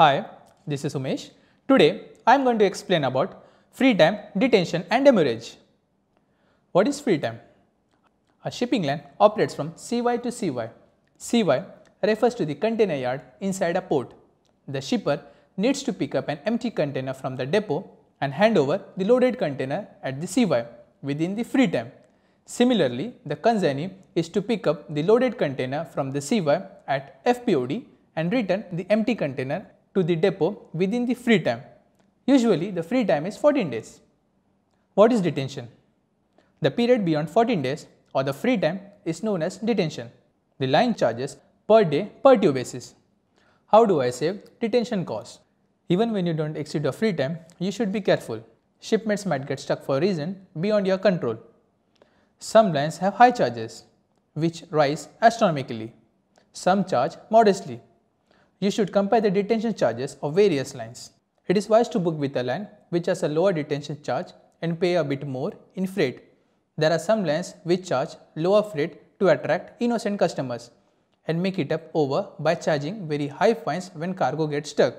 Hi, this is Umesh. Today, I am going to explain about free time, detention and demurrage. What is free time? A shipping line operates from CY to CY. CY refers to the container yard inside a port. The shipper needs to pick up an empty container from the depot and hand over the loaded container at the CY within the free time. Similarly, the consignee is to pick up the loaded container from the CY at FPOD and return the empty container to the depot within the free time. Usually the free time is 14 days. What is detention? The period beyond 14 days or the free time is known as detention. The line charges per day per tube basis. How do I save detention costs? Even when you don't exceed your free time, you should be careful. Shipments might get stuck for a reason beyond your control. Some lines have high charges, which rise astronomically. Some charge modestly, you should compare the detention charges of various lines. It is wise to book with a line which has a lower detention charge and pay a bit more in freight. There are some lines which charge lower freight to attract innocent customers and make it up over by charging very high fines when cargo gets stuck.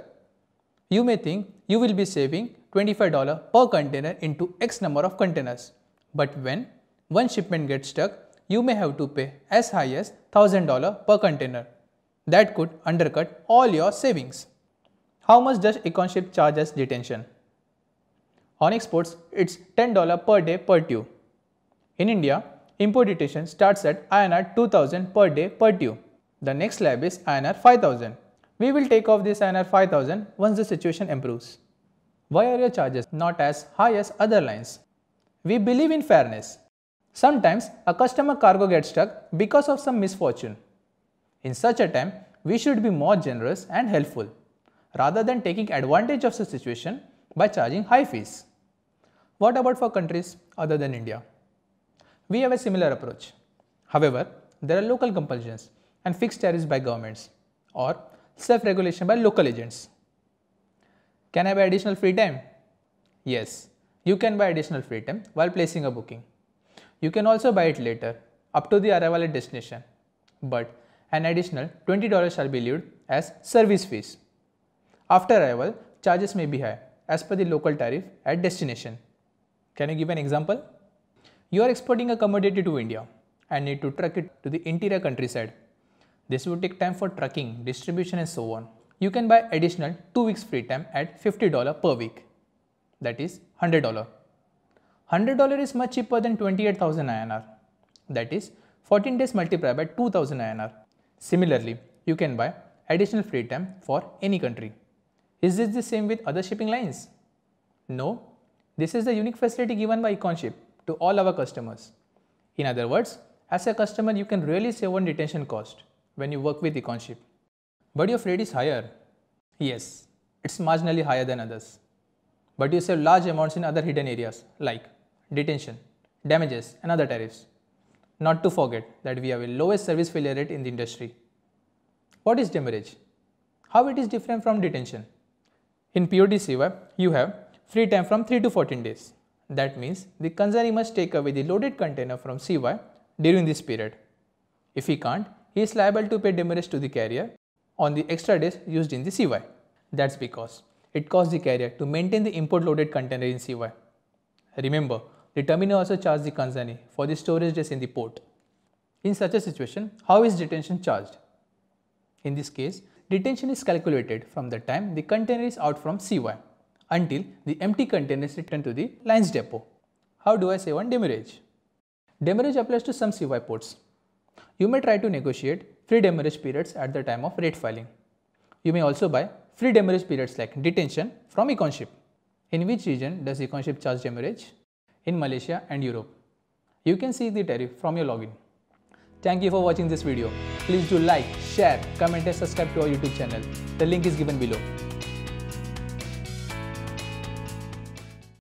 You may think you will be saving $25 per container into X number of containers. But when one shipment gets stuck, you may have to pay as high as $1000 per container that could undercut all your savings. How much does Econship charge as detention? On exports, it's $10 per day per tube. In India, import detention starts at INR 2000 per day per tube. The next slab is INR 5000. We will take off this INR 5000 once the situation improves. Why are your charges not as high as other lines? We believe in fairness. Sometimes a customer cargo gets stuck because of some misfortune. In such a time, we should be more generous and helpful, rather than taking advantage of the situation by charging high fees. What about for countries other than India? We have a similar approach. However, there are local compulsions and fixed tariffs by governments or self-regulation by local agents. Can I buy additional free time? Yes, you can buy additional free time while placing a booking. You can also buy it later, up to the arrival at destination. But an additional $20 shall be levied as service fees. After arrival, charges may be high as per the local tariff at destination. Can you give an example? You are exporting a commodity to India and need to truck it to the interior countryside. This would take time for trucking, distribution and so on. You can buy additional 2 weeks free time at $50 per week. That is $100. $100 is much cheaper than 28,000 INR. That is 14 days multiplied by 2000 INR Similarly, you can buy additional free time for any country. Is this the same with other shipping lines? No, this is the unique facility given by Econship to all our customers. In other words, as a customer you can really save on detention cost when you work with Econship. But your freight is higher. Yes, it's marginally higher than others. But you save large amounts in other hidden areas like detention, damages and other tariffs. Not to forget that we have a lowest service failure rate in the industry. What is demurrage? How it is different from detention? In PODCY, you have free time from 3 to 14 days. That means the consignee must take away the loaded container from CY during this period. If he can't, he is liable to pay demurrage to the carrier on the extra days used in the CY. That's because it costs the carrier to maintain the import loaded container in CY. Remember, the terminal also charges the consignee for the storage days in the port. In such a situation, how is detention charged? In this case, detention is calculated from the time the container is out from CY until the empty container is returned to the lines depot. How do I save on demurrage? Demurrage applies to some CY ports. You may try to negotiate free demurrage periods at the time of rate filing. You may also buy free demurrage periods like detention from Econship. In which region does Econship charge demurrage? in Malaysia and Europe. You can see the tariff from your login. Thank you for watching this video. Please do like, share, comment and subscribe to our YouTube channel. The link is given below.